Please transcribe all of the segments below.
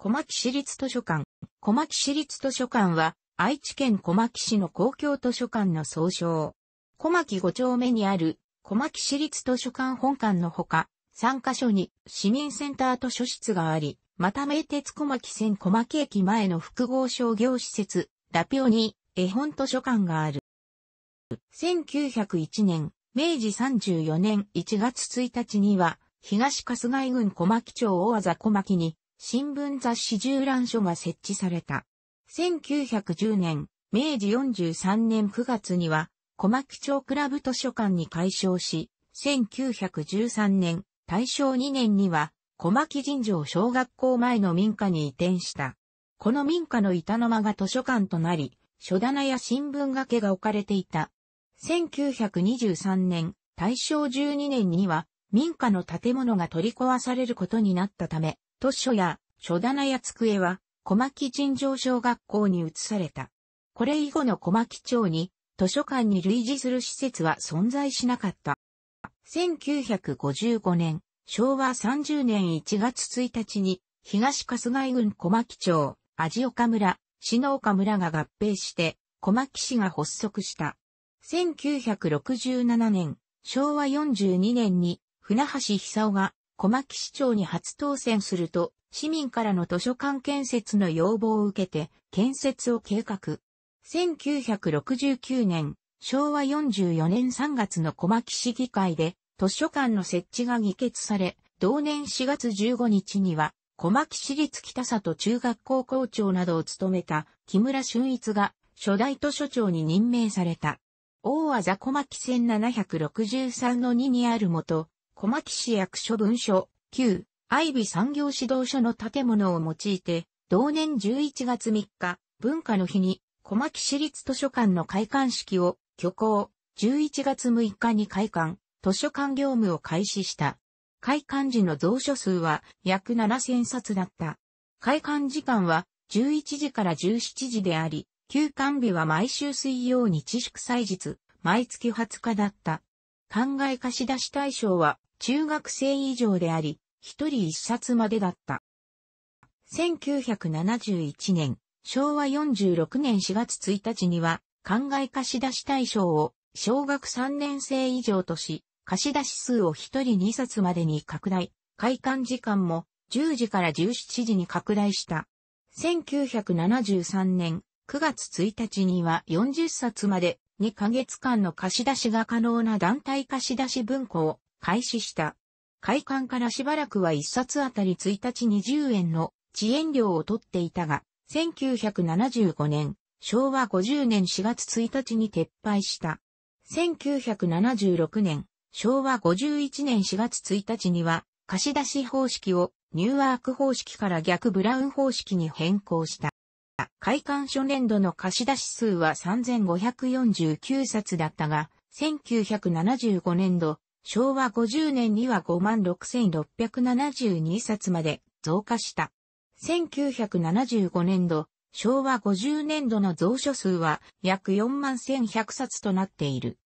小牧市立図書館。小牧市立図書館は、愛知県小牧市の公共図書館の総称。小牧5丁目にある、小牧市立図書館本館のほか、3カ所に市民センター図書室があり、また名鉄小牧線小牧駅前の複合商業施設、ラピオに絵本図書館がある。1901年、明治34年1月1日には、東春日井郡小牧町大技小牧に新聞雑誌縦覧書が設置された。1910年、明治43年9月には、小牧町クラブ図書館に改称し、1913年、大正2年には、小牧神城小学校前の民家に移転した。この民家の板の間が図書館となり、書棚や新聞掛けが置かれていた。1923年、大正12年には、民家の建物が取り壊されることになったため、図書や書棚や机は小牧尋常小学校に移された。これ以後の小牧町に図書館に類似する施設は存在しなかった。1955年、昭和30年1月1日に東春日郡小牧町、味岡村、篠岡村が合併して小牧市が発足した。1967年、昭和42年に船橋久夫が小牧市長に初当選すると、市民からの図書館建設の要望を受けて、建設を計画。1969年、昭和44年3月の小牧市議会で、図書館の設置が議決され、同年4月15日には、小牧市立北里中学校校長などを務めた木村俊一が初代図書長に任命された。大和小牧線763 2にある元、小牧市役所文書、旧、愛美産業指導所の建物を用いて、同年11月3日、文化の日に、小牧市立図書館の開館式を、挙行、11月6日に開館、図書館業務を開始した。開館時の蔵書数は約7000冊だった。開館時間は11時から17時であり、休館日は毎週水曜日祝祭日、毎月20日だった。考え貸し出し対象は中学生以上であり、一人一冊までだった。1971年、昭和46年4月1日には、考え貸し出し対象を小学3年生以上とし、貸し出し数を一人2冊までに拡大、開館時間も10時から17時に拡大した。1973年9月1日には40冊まで2ヶ月間の貸し出しが可能な団体貸し出し文庫を開始した。開館からしばらくは1冊あたり1日20円の遅延料を取っていたが、1975年、昭和50年4月1日に撤廃した。1976年、昭和51年4月1日には、貸し出し方式をニューワーク方式から逆ブラウン方式に変更した。開館初年度の貸し出し数は3549冊だったが、1975年度、昭和50年には56,672冊まで増加した。1975年度、昭和50年度の蔵書数は約41,100冊となっている。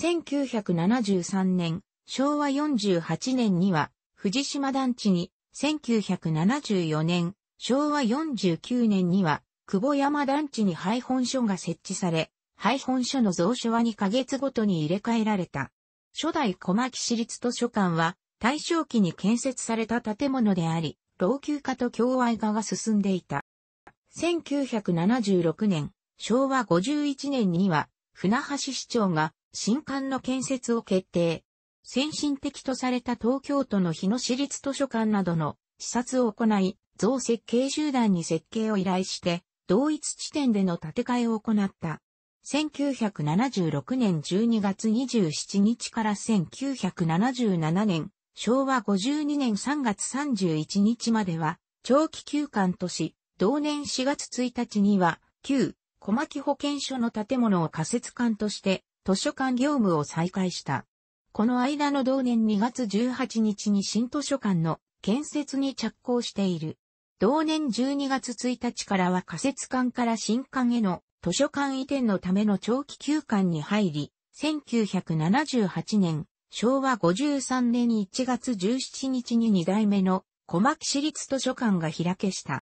1973年、昭和48年には、藤島団地に、1974年、昭和49年には、久保山団地に廃本所が設置され、廃本所の蔵書は2ヶ月ごとに入れ替えられた。初代小牧市立図書館は、大正期に建設された建物であり、老朽化と共愛化が進んでいた。1976年、昭和51年には、船橋市長が新館の建設を決定。先進的とされた東京都の日野市立図書館などの視察を行い、造設計集団に設計を依頼して、同一地点での建て替えを行った。1976年12月27日から1977年、昭和52年3月31日までは、長期休館とし、同年4月1日には、旧、小牧保健所の建物を仮設館として、図書館業務を再開した。この間の同年2月18日に新図書館の建設に着工している。同年12月1日からは仮設館から新館への図書館移転のための長期休館に入り、1978年、昭和53年1月17日に2代目の小牧市立図書館が開けした。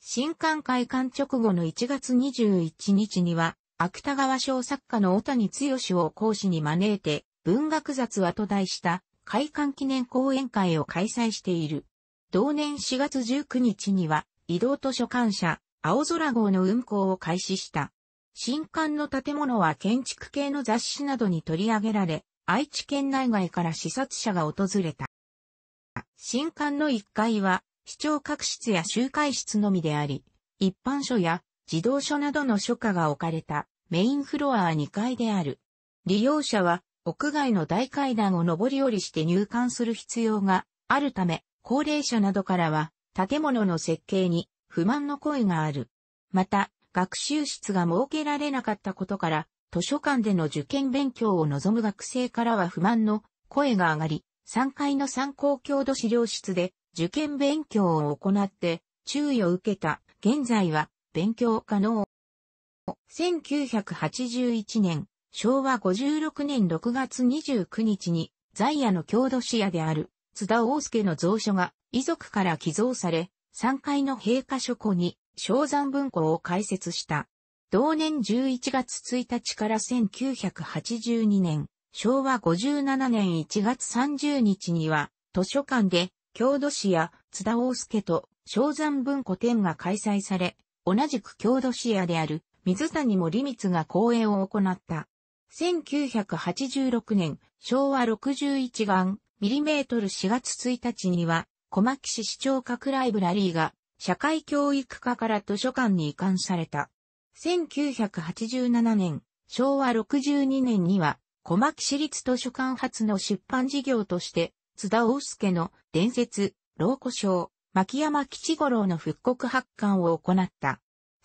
新館開館直後の1月21日には、芥川賞作家の小谷剛を講師に招いて、文学雑話と題した開館記念講演会を開催している。同年4月19日には、移動図書館社、青空号の運行を開始した。新館の建物は建築系の雑誌などに取り上げられ、愛知県内外から視察者が訪れた。新館の1階は、市長各室や集会室のみであり、一般書や児童書などの書家が置かれたメインフロア2階である。利用者は屋外の大階段を上り下りして入館する必要があるため、高齢者などからは建物の設計に不満の声がある。また、学習室が設けられなかったことから、図書館での受験勉強を望む学生からは不満の声が上がり、3階の参考郷土資料室で受験勉強を行って注意を受けた。現在は勉強可能。1981年、昭和56年6月29日に在野の郷土視屋である津田大介の蔵書が遺族から寄贈され、3階の陛下書庫に昭山文庫を開設した。同年11月1日から1982年、昭和57年1月30日には、図書館で、郷土史や津田大介と昭山文庫展が開催され、同じく郷土史屋である水谷森光が講演を行った。1986年、昭和61元、ミリメートル4月1日には、小牧市市長閣ライブラリーが社会教育課から図書館に移管された。1987年、昭和62年には、小牧市立図書館発の出版事業として、津田大介の伝説、老古賞、牧山吉五郎の復刻発刊を行った。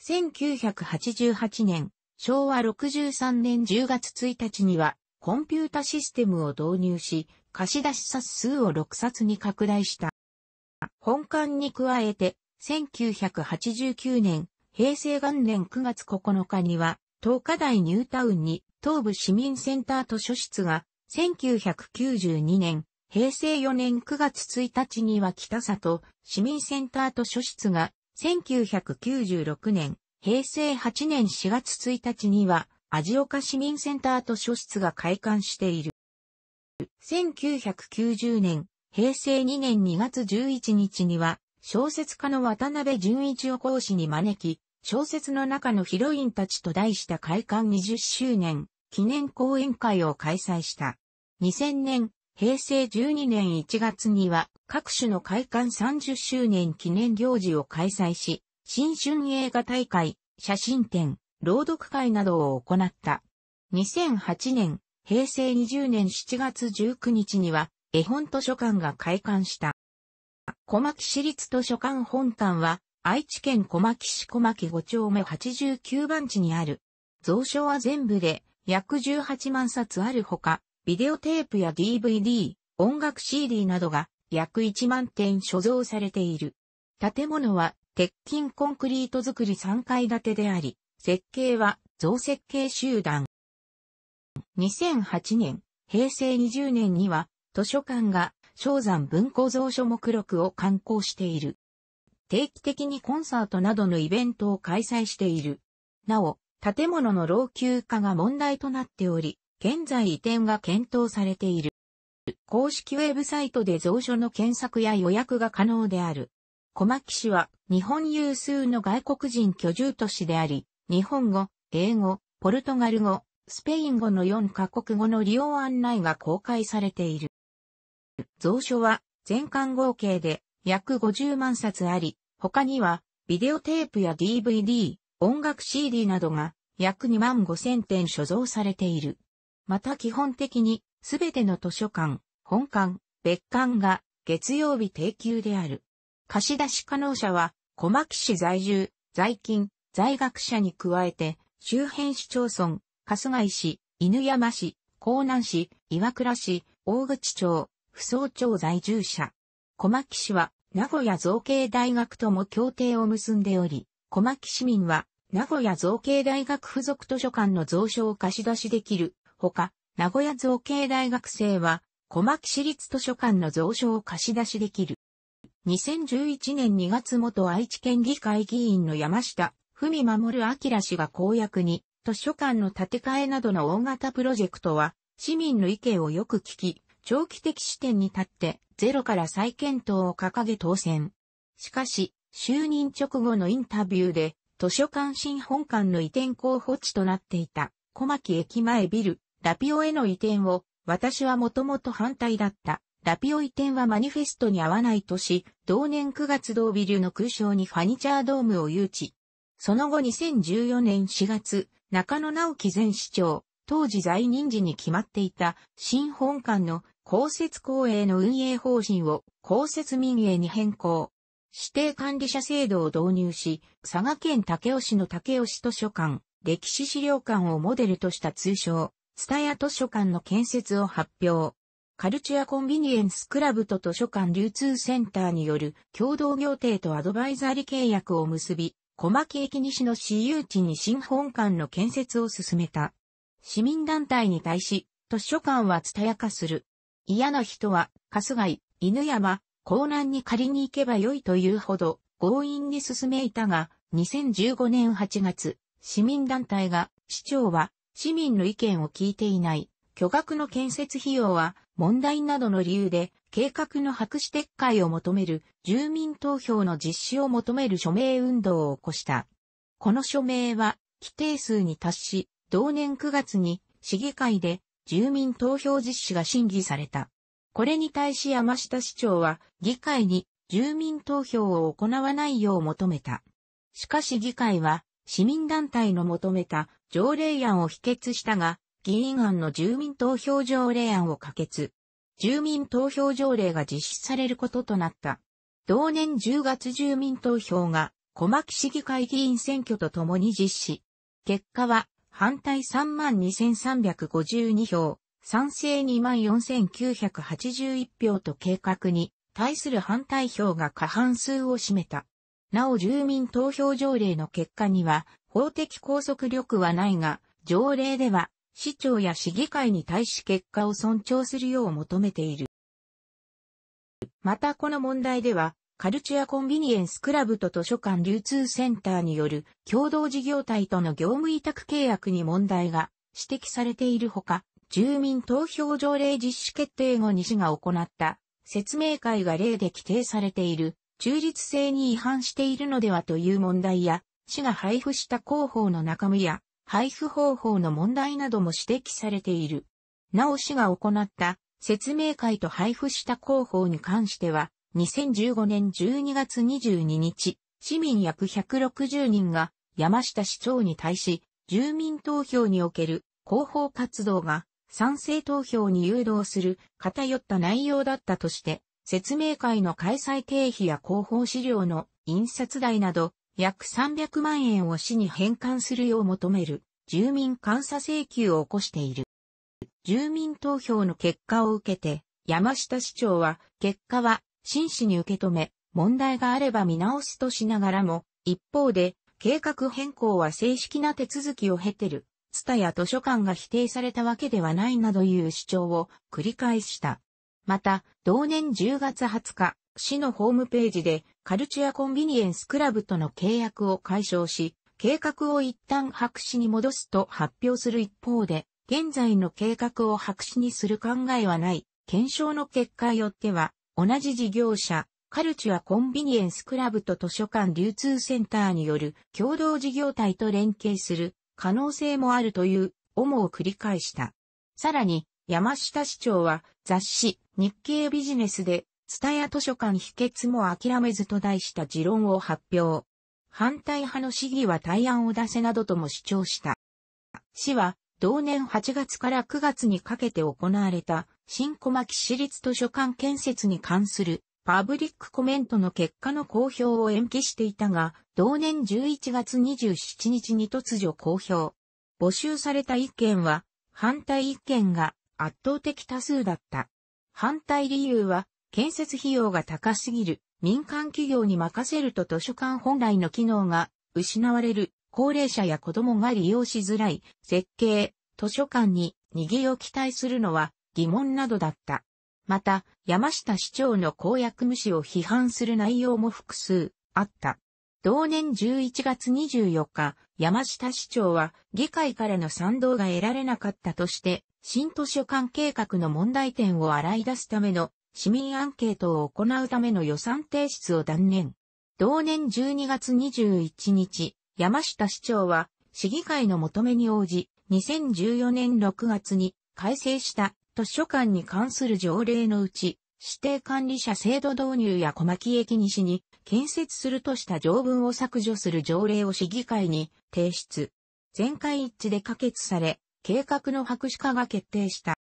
1988年、昭和63年10月1日には、コンピュータシステムを導入し、貸し出し冊数を6冊に拡大した。本館に加えて、1989年、平成元年9月9日には、東華大ニュータウンに東部市民センター図書室が、1992年、平成4年9月1日には北里市民センター図書室が、1996年、平成8年4月1日には、味岡市民センター図書室が開館している。1990年、平成2年2月11日には、小説家の渡辺淳一を講師に招き、小説の中のヒロインたちと題した開館20周年記念講演会を開催した。2000年、平成12年1月には各種の開館30周年記念行事を開催し、新春映画大会、写真展、朗読会などを行った。2008年、平成20年7月19日には、絵本図書館が開館した。小牧市立図書館本館は、愛知県小牧市小牧5丁目89番地にある。蔵書は全部で約18万冊あるほか、ビデオテープや DVD、音楽 CD などが約1万点所蔵されている。建物は鉄筋コンクリート造り3階建てであり、設計は造設計集団。2008年、平成20年には図書館が昭山文庫蔵書目録を刊行している。定期的にコンサートなどのイベントを開催している。なお、建物の老朽化が問題となっており、現在移転が検討されている。公式ウェブサイトで蔵書の検索や予約が可能である。小牧市は日本有数の外国人居住都市であり、日本語、英語、ポルトガル語、スペイン語の4カ国語の利用案内が公開されている。蔵書は全巻合計で約50万冊あり、他にはビデオテープや DVD、音楽 CD などが約2万5千点所蔵されている。また基本的にすべての図書館、本館、別館が月曜日定休である。貸し出し可能者は小牧市在住、在勤、在学者に加えて周辺市町村、春日井市、犬山市、江南市、岩倉市、大口町、不走町在住者。小牧市は、名古屋造形大学とも協定を結んでおり、小牧市民は、名古屋造形大学附属図書館の蔵書を貸し出しできる。ほか、名古屋造形大学生は、小牧市立図書館の蔵書を貸し出しできる。2011年2月元愛知県議会議員の山下、文守明氏が公約に、図書館の建て替えなどの大型プロジェクトは、市民の意見をよく聞き、長期的視点に立ってゼロから再検討を掲げ当選。しかし、就任直後のインタビューで、図書館新本館の移転候補地となっていた、小牧駅前ビル、ラピオへの移転を、私はもともと反対だった。ラピオ移転はマニフェストに合わないとし、同年9月同ビルの空床にファニチャードームを誘致。その後2014年4月、中野直樹前市長、当時在任時に決まっていた新本館の公設公営の運営方針を公設民営に変更。指定管理者制度を導入し、佐賀県武雄市の武雄市図書館、歴史資料館をモデルとした通称、田屋図書館の建設を発表。カルチュアコンビニエンスクラブと図書館流通センターによる共同業定とアドバイザリ契約を結び、小牧駅西の私有地に新本館の建設を進めた。市民団体に対し、図書館は田屋化する。嫌な人は、春日井、犬山、江南に借りに行けばよいというほど、強引に進めいたが、2015年8月、市民団体が、市長は、市民の意見を聞いていない、巨額の建設費用は、問題などの理由で、計画の白紙撤回を求める、住民投票の実施を求める署名運動を起こした。この署名は、規定数に達し、同年9月に、市議会で、住民投票実施が審議された。これに対し山下市長は議会に住民投票を行わないよう求めた。しかし議会は市民団体の求めた条例案を否決したが、議員案の住民投票条例案を可決。住民投票条例が実施されることとなった。同年10月住民投票が小牧市議会議員選挙とともに実施。結果は反対32,352票、賛成24,981票と計画に対する反対票が過半数を占めた。なお住民投票条例の結果には法的拘束力はないが、条例では市長や市議会に対し結果を尊重するよう求めている。またこの問題ではカルチュアコンビニエンスクラブと図書館流通センターによる共同事業体との業務委託契約に問題が指摘されているほか、住民投票条例実施決定後に市が行った説明会が例で規定されている中立性に違反しているのではという問題や、市が配布した広報の中身や配布方法の問題なども指摘されている。なお市が行った説明会と配布した広報に関しては、2015年12月22日、市民約160人が山下市長に対し、住民投票における広報活動が賛成投票に誘導する偏った内容だったとして、説明会の開催経費や広報資料の印刷代など約300万円を市に返還するよう求める住民監査請求を起こしている。住民投票の結果を受けて山下市長は結果は真摯に受け止め、問題があれば見直すとしながらも、一方で、計画変更は正式な手続きを経てる、ツタや図書館が否定されたわけではないなどいう主張を繰り返した。また、同年10月20日、市のホームページで、カルチュアコンビニエンスクラブとの契約を解消し、計画を一旦白紙に戻すと発表する一方で、現在の計画を白紙にする考えはない、検証の結果よっては、同じ事業者、カルチュアコンビニエンスクラブと図書館流通センターによる共同事業体と連携する可能性もあるという主を繰り返した。さらに、山下市長は雑誌日経ビジネスで、蔦屋図書館秘訣も諦めずと題した持論を発表。反対派の市議は対案を出せなどとも主張した。市は同年8月から9月にかけて行われた新小牧市立図書館建設に関するパブリックコメントの結果の公表を延期していたが、同年11月27日に突如公表。募集された意見は、反対意見が圧倒的多数だった。反対理由は、建設費用が高すぎる、民間企業に任せると図書館本来の機能が失われる、高齢者や子供が利用しづらい、設計、図書館に逃げを期待するのは疑問などだった。また、山下市長の公約無視を批判する内容も複数あった。同年11月24日、山下市長は議会からの賛同が得られなかったとして、新図書館計画の問題点を洗い出すための市民アンケートを行うための予算提出を断念。同年12月21日、山下市長は市議会の求めに応じ、2014年6月に改正した図書館に関する条例のうち、指定管理者制度導入や小牧駅西に建設するとした条文を削除する条例を市議会に提出。全会一致で可決され、計画の白紙化が決定した。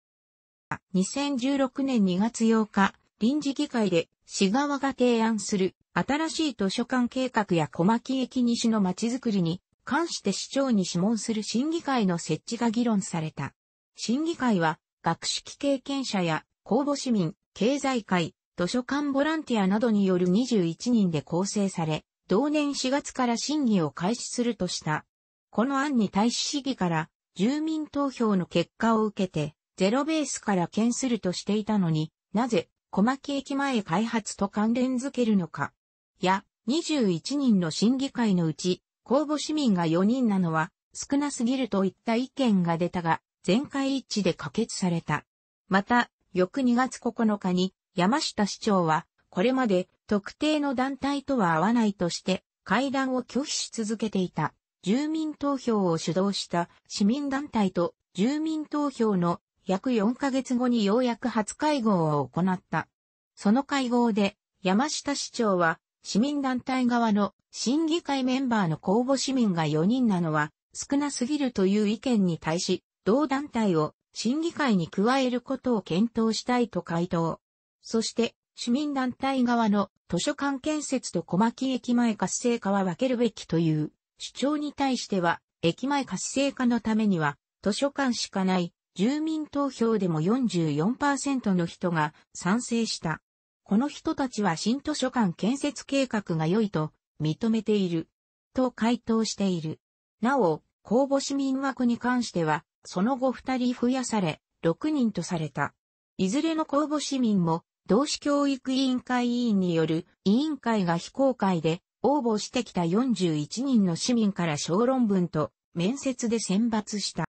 2016年2月8日、臨時議会で市側が提案する新しい図書館計画や小牧駅西のまちづくりに関して市長に諮問する審議会の設置が議論された。審議会は学識経験者や公募市民、経済界、図書館ボランティアなどによる21人で構成され、同年4月から審議を開始するとした。この案に対し市議から住民投票の結果を受けて、ゼロベースから検するとしていたのに、なぜ、小牧駅前開発と関連づけるのか。や、21人の審議会のうち、公募市民が4人なのは少なすぎるといった意見が出たが、全会一致で可決された。また、翌2月9日に山下市長は、これまで特定の団体とは合わないとして会談を拒否し続けていた住民投票を主導した市民団体と住民投票の約4ヶ月後にようやく初会合を行った。その会合で山下市長は市民団体側の審議会メンバーの公募市民が4人なのは少なすぎるという意見に対し同団体を審議会に加えることを検討したいと回答。そして、市民団体側の図書館建設と小牧駅前活性化は分けるべきという主張に対しては、駅前活性化のためには図書館しかない住民投票でも44%の人が賛成した。この人たちは新図書館建設計画が良いと認めている。と回答している。なお、公募市民枠に関しては、その後二人増やされ、六人とされた。いずれの公募市民も、同志教育委員会委員による委員会が非公開で応募してきた41人の市民から小論文と面接で選抜した。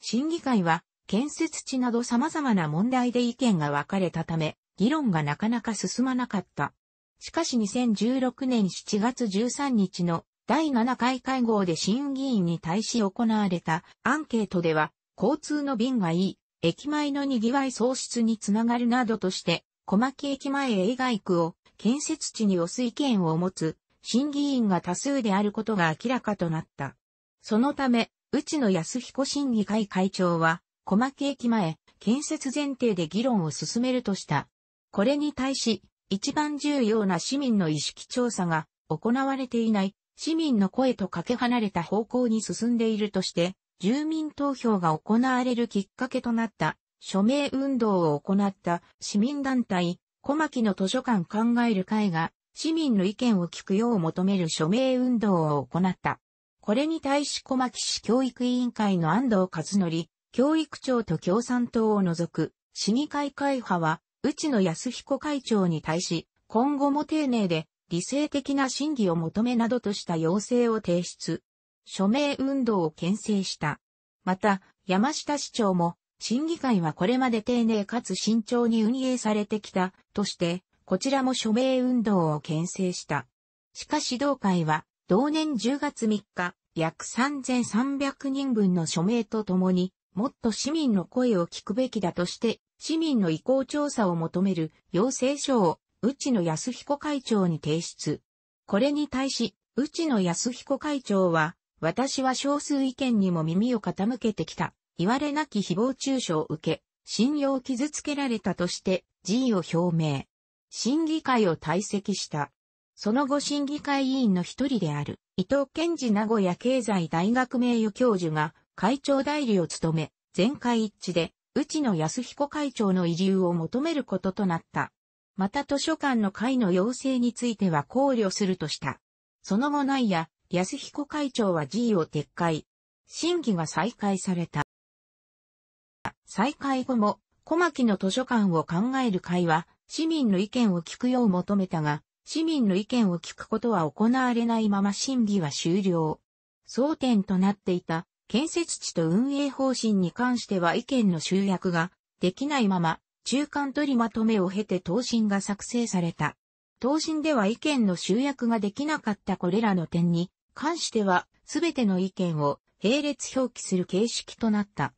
審議会は建設地など様々な問題で意見が分かれたため、議論がなかなか進まなかった。しかし2016年7月13日の第7回会合で新議員に対し行われたアンケートでは、交通の便がいい、駅前の賑わい創出につながるなどとして、小牧駅前以外区を建設地に押す意見を持つ、新議員が多数であることが明らかとなった。そのため、内野康彦審議会会長は、小牧駅前、建設前提で議論を進めるとした。これに対し、一番重要な市民の意識調査が行われていない市民の声とかけ離れた方向に進んでいるとして、住民投票が行われるきっかけとなった署名運動を行った市民団体、小牧の図書館考える会が市民の意見を聞くよう求める署名運動を行った。これに対し小牧市教育委員会の安藤和則、教育長と共産党を除く市議会会派は、内野康彦会長に対し、今後も丁寧で理性的な審議を求めなどとした要請を提出。署名運動を牽制した。また、山下市長も、審議会はこれまで丁寧かつ慎重に運営されてきた、として、こちらも署名運動を牽制した。しかし同会は、同年10月3日、約3300人分の署名とともに、もっと市民の声を聞くべきだとして、市民の意向調査を求める要請書を内野康彦会長に提出。これに対し、内野康彦会長は、私は少数意見にも耳を傾けてきた。言われなき誹謗中傷を受け、信用を傷つけられたとして、辞意を表明。審議会を退席した。その後審議会委員の一人である、伊藤健治名古屋経済大学名誉教授が会長代理を務め、全会一致で、内野康彦会長の遺留を求めることとなった。また図書館の会の要請については考慮するとした。その後内や、安彦会長は辞意を撤回。審議が再開された。再開後も、小牧の図書館を考える会は、市民の意見を聞くよう求めたが、市民の意見を聞くことは行われないまま審議は終了。争点となっていた建設地と運営方針に関しては意見の集約ができないまま中間取りまとめを経て答申が作成された。答申では意見の集約ができなかったこれらの点に関しては、すべての意見を並列表記する形式となった。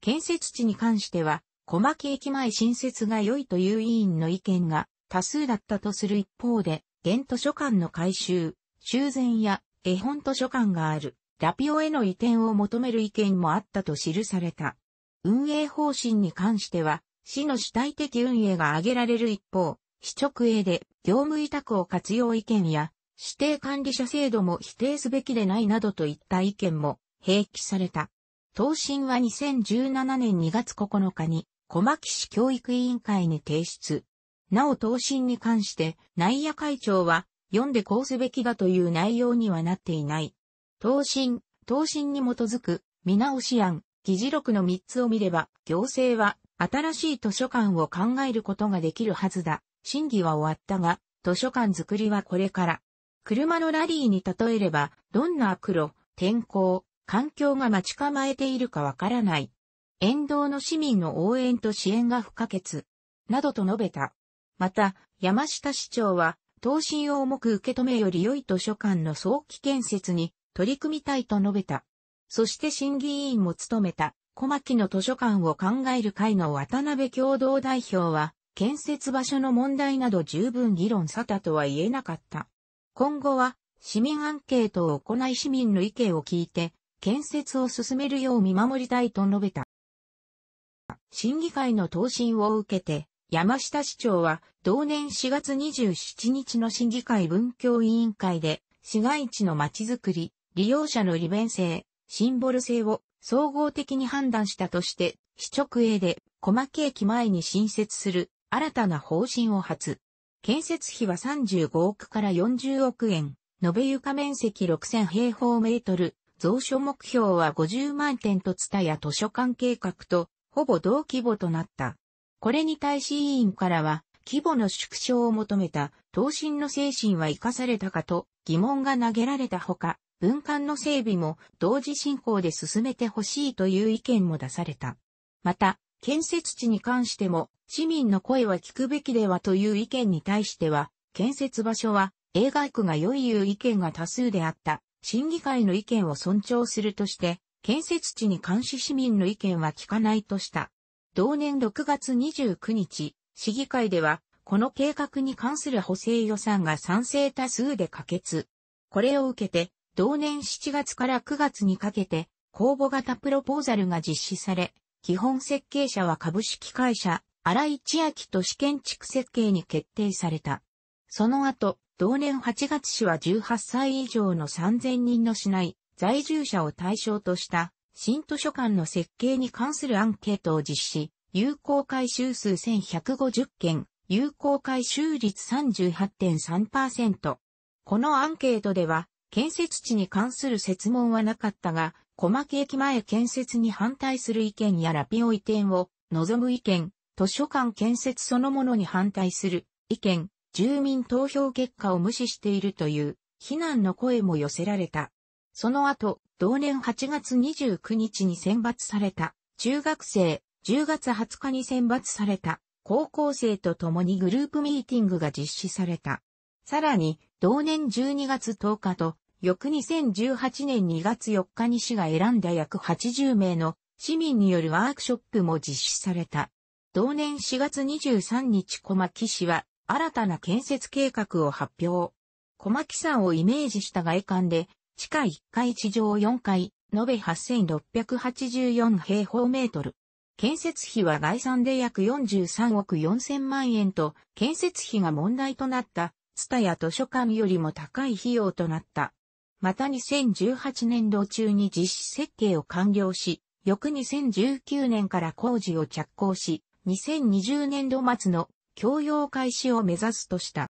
建設地に関しては、小牧駅前新設が良いという委員の意見が多数だったとする一方で、現図書館の改修、修繕や絵本図書館がある、ラピオへの移転を求める意見もあったと記された。運営方針に関しては、市の主体的運営が挙げられる一方、市直営で業務委託を活用意見や指定管理者制度も否定すべきでないなどといった意見も併記された。答申は2017年2月9日に小牧市教育委員会に提出。なお答申に関して内野会長は読んでこうすべきだという内容にはなっていない。答申、答申に基づく見直し案、議事録の3つを見れば行政は新しい図書館を考えることができるはずだ。審議は終わったが、図書館作りはこれから。車のラリーに例えれば、どんな悪路、天候、環境が待ち構えているかわからない。沿道の市民の応援と支援が不可欠。などと述べた。また、山下市長は、答申を重く受け止めより良い図書館の早期建設に取り組みたいと述べた。そして審議委員も務めた小牧の図書館を考える会の渡辺共同代表は、建設場所の問題など十分議論さたとは言えなかった。今後は、市民アンケートを行い市民の意見を聞いて、建設を進めるよう見守りたいと述べた。審議会の答申を受けて、山下市長は、同年4月27日の審議会文教委員会で、市街地のまちづくり、利用者の利便性、シンボル性を総合的に判断したとして、市直営で小牧駅前に新設する新たな方針を発。建設費は35億から40億円、延べ床面積6000平方メートル、蔵書目標は50万点と伝や図書館計画とほぼ同規模となった。これに対し委員からは、規模の縮小を求めた、等身の精神は生かされたかと疑問が投げられたほか、文館の整備も同時進行で進めてほしいという意見も出された。また、建設地に関しても市民の声は聞くべきではという意見に対しては、建設場所は映画区が良いいう意見が多数であった。審議会の意見を尊重するとして、建設地に監視市民の意見は聞かないとした。同年6月29日、市議会では、この計画に関する補正予算が賛成多数で可決。これを受けて、同年7月から9月にかけて、公募型プロポーザルが実施され、基本設計者は株式会社、荒井千秋都市建築設計に決定された。その後、同年8月市は18歳以上の3000人の市内、在住者を対象とした、新図書館の設計に関するアンケートを実施、有効回収数1150件、有効回収率38.3%。このアンケートでは、建設地に関する説問はなかったが、小牧駅前建設に反対する意見やラピオ移転を望む意見、図書館建設そのものに反対する意見、住民投票結果を無視しているという非難の声も寄せられた。その後、同年8月29日に選抜された中学生、10月20日に選抜された高校生と共にグループミーティングが実施された。さらに、同年12月10日と翌2018年2月4日に市が選んだ約80名の市民によるワークショップも実施された。同年4月23日小牧市は新たな建設計画を発表。小牧山をイメージした外観で地下1階地上4階、延べ8684平方メートル。建設費は概算で約43億4000万円と、建設費が問題となった、ツタや図書館よりも高い費用となった。また2018年度中に実施設計を完了し、翌2019年から工事を着工し、2020年度末の供用開始を目指すとした。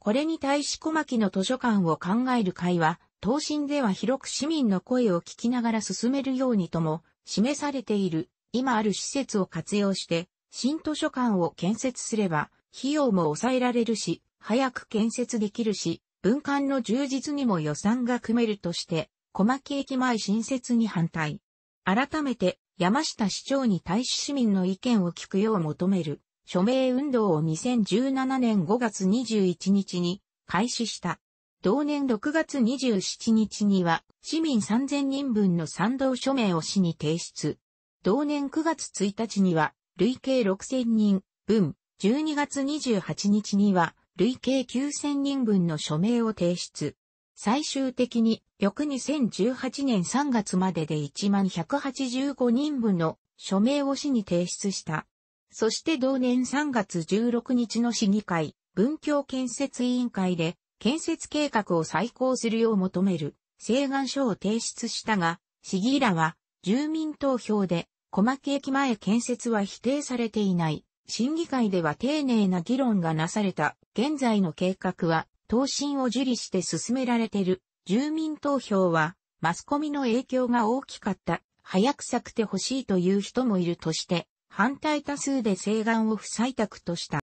これに対し小牧の図書館を考える会は、答申では広く市民の声を聞きながら進めるようにとも示されている今ある施設を活用して新図書館を建設すれば費用も抑えられるし早く建設できるし文館の充実にも予算が組めるとして、小牧駅前新設に反対。改めて、山下市長に対し市民の意見を聞くよう求める、署名運動を2017年5月21日に開始した。同年6月27日には、市民3000人分の賛同署名を市に提出。同年9月1日には、累計6000人分、12月28日には、累計9000人分の署名を提出。最終的に、翌2018年3月までで1185人分の署名を市に提出した。そして同年3月16日の市議会、文教建設委員会で、建設計画を再考するよう求める、請願書を提出したが、市議らは、住民投票で、小牧駅前建設は否定されていない。審議会では丁寧な議論がなされた現在の計画は、答申を受理して進められてる。住民投票は、マスコミの影響が大きかった。早く咲くて欲しいという人もいるとして、反対多数で請願を不採択とした。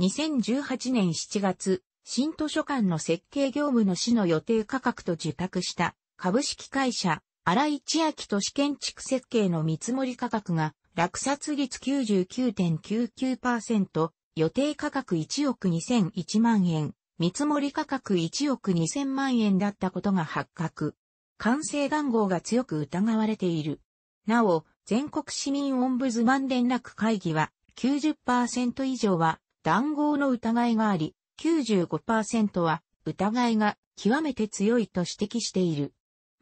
2018年7月、新図書館の設計業務の市の予定価格と受託した株式会社、荒井千秋都市建築設計の見積もり価格が落札率99.99%予定価格1億2001万円、見積もり価格1億2000万円だったことが発覚。完成談合が強く疑われている。なお、全国市民オンブズマン連絡会議は90%以上は談合の疑いがあり、95%は疑いが極めて強いと指摘している。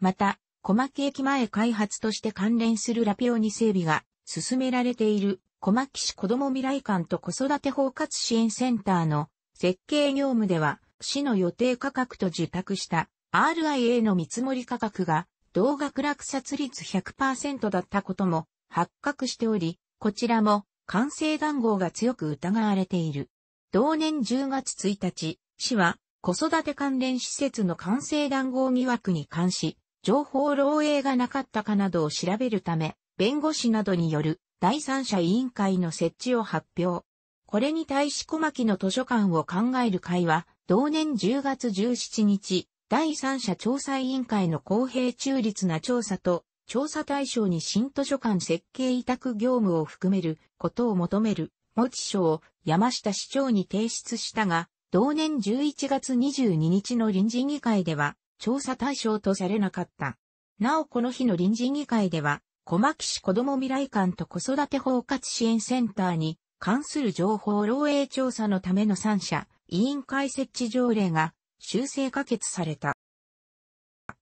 また、小牧駅前開発として関連するラピオに整備が進められている小牧市子ども未来館と子育て包括支援センターの設計業務では、市の予定価格と受託した RIA の見積もり価格が同額落札率100%だったことも発覚しており、こちらも完成談合が強く疑われている。同年10月1日、市は子育て関連施設の完成談合疑惑に関し、情報漏洩がなかったかなどを調べるため、弁護士などによる第三者委員会の設置を発表。これに対し小牧の図書館を考える会は、同年10月17日、第三者調査委員会の公平中立な調査と、調査対象に新図書館設計委託業務を含めることを求める、持ち書を山下市長に提出したが、同年11月22日の臨時議会では、調査対象とされなかった。なおこの日の臨時議会では、小牧市子ども未来館と子育て包括支援センターに関する情報漏洩調査のための3社委員会設置条例が修正可決された。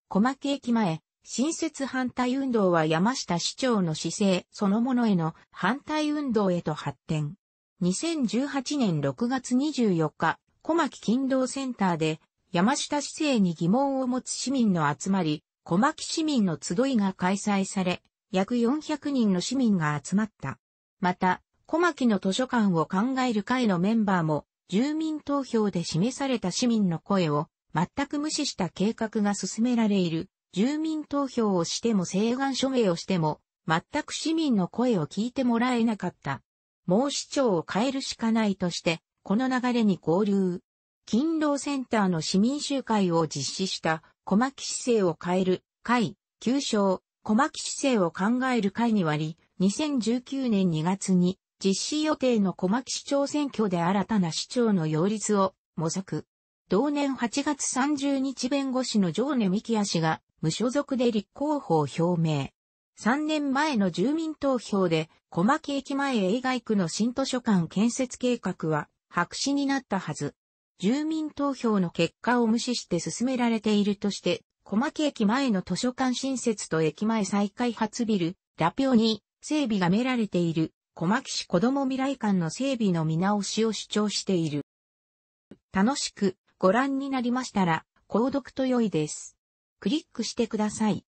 小牧駅前、新設反対運動は山下市長の姿勢そのものへの反対運動へと発展。2018年6月24日、小牧勤労センターで山下市政に疑問を持つ市民の集まり、小牧市民の集いが開催され、約400人の市民が集まった。また、小牧の図書館を考える会のメンバーも、住民投票で示された市民の声を全く無視した計画が進められいる。住民投票をしても請願署名をしても、全く市民の声を聞いてもらえなかった。もう市長を変えるしかないとして、この流れに合流。勤労センターの市民集会を実施した小牧市政を変える会、旧称小牧市政を考える会に割り、2019年2月に実施予定の小牧市長選挙で新たな市長の擁立を模索。同年8月30日弁護士の常根幹也氏が無所属で立候補を表明。3年前の住民投票で小牧駅前映外区の新図書館建設計画は白紙になったはず。住民投票の結果を無視して進められているとして小牧駅前の図書館新設と駅前再開発ビル、ラピオに整備がめられている小牧市子ども未来館の整備の見直しを主張している。楽しくご覧になりましたら、購読と良いです。クリックしてください。